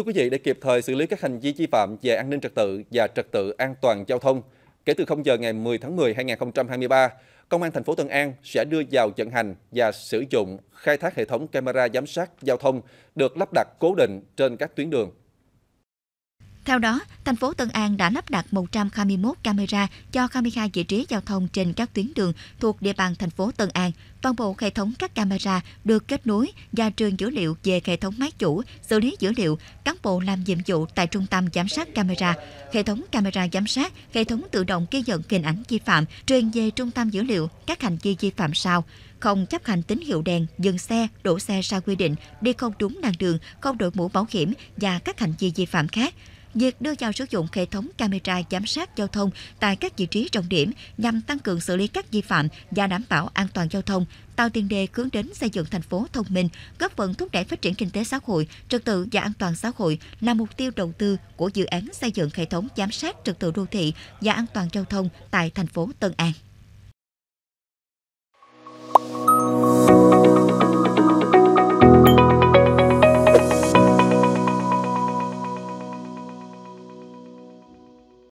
Thưa quý vị, để kịp thời xử lý các hành vi vi phạm về an ninh trật tự và trật tự an toàn giao thông, kể từ 0 giờ ngày 10 tháng 10 2023, Công an thành phố Tân An sẽ đưa vào vận hành và sử dụng khai thác hệ thống camera giám sát giao thông được lắp đặt cố định trên các tuyến đường theo đó, thành phố Tân An đã lắp đặt 121 camera cho 22 vị trí giao thông trên các tuyến đường thuộc địa bàn thành phố Tân An. Toàn bộ hệ thống các camera được kết nối và trường dữ liệu về hệ thống máy chủ, xử lý dữ liệu, cán bộ làm nhiệm vụ tại trung tâm giám sát camera, hệ thống camera giám sát, hệ thống tự động ghi nhận hình ảnh vi phạm, truyền về trung tâm dữ liệu các hành vi vi phạm sau không chấp hành tín hiệu đèn, dừng xe, đổ xe sai quy định, đi không đúng làn đường, không đội mũ bảo hiểm và các hành vi vi phạm khác. Việc đưa vào sử dụng hệ thống camera giám sát giao thông tại các vị trí trọng điểm nhằm tăng cường xử lý các vi phạm và đảm bảo an toàn giao thông, tạo tiền đề hướng đến xây dựng thành phố thông minh, góp phần thúc đẩy phát triển kinh tế xã hội, trật tự và an toàn xã hội là mục tiêu đầu tư của dự án xây dựng hệ thống giám sát trật tự đô thị và an toàn giao thông tại thành phố Tân An.